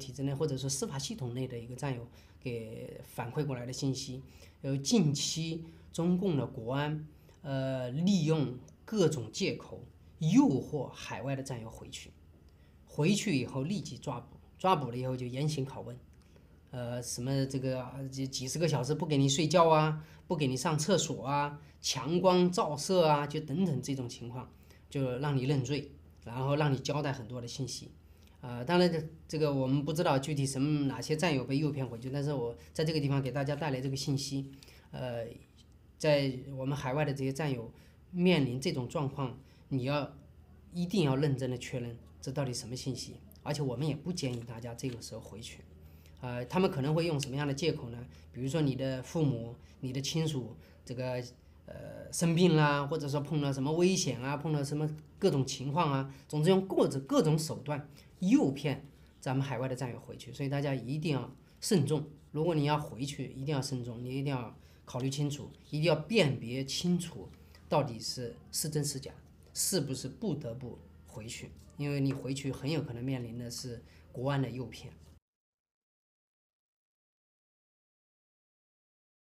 体制内或者说司法系统内的一个战友给反馈过来的信息，有近期中共的国安呃利用各种借口诱惑海外的战友回去，回去以后立即抓捕，抓捕了以后就严刑拷问，呃什么这个几十个小时不给你睡觉啊，不给你上厕所啊，强光照射啊，就等等这种情况，就让你认罪，然后让你交代很多的信息。啊，当然这这个我们不知道具体什么哪些战友被诱骗回去，但是我在这个地方给大家带来这个信息，呃，在我们海外的这些战友面临这种状况，你要一定要认真的确认这到底什么信息，而且我们也不建议大家这个时候回去，啊，他们可能会用什么样的借口呢？比如说你的父母、你的亲属这个呃生病啦，或者说碰到什么危险啊，碰到什么各种情况啊，总之用各种各种手段。诱骗咱们海外的战友回去，所以大家一定要慎重。如果你要回去，一定要慎重，你一定要考虑清楚，一定要辨别清楚，到底是是真是假，是不是不得不回去？因为你回去很有可能面临的是国安的诱骗。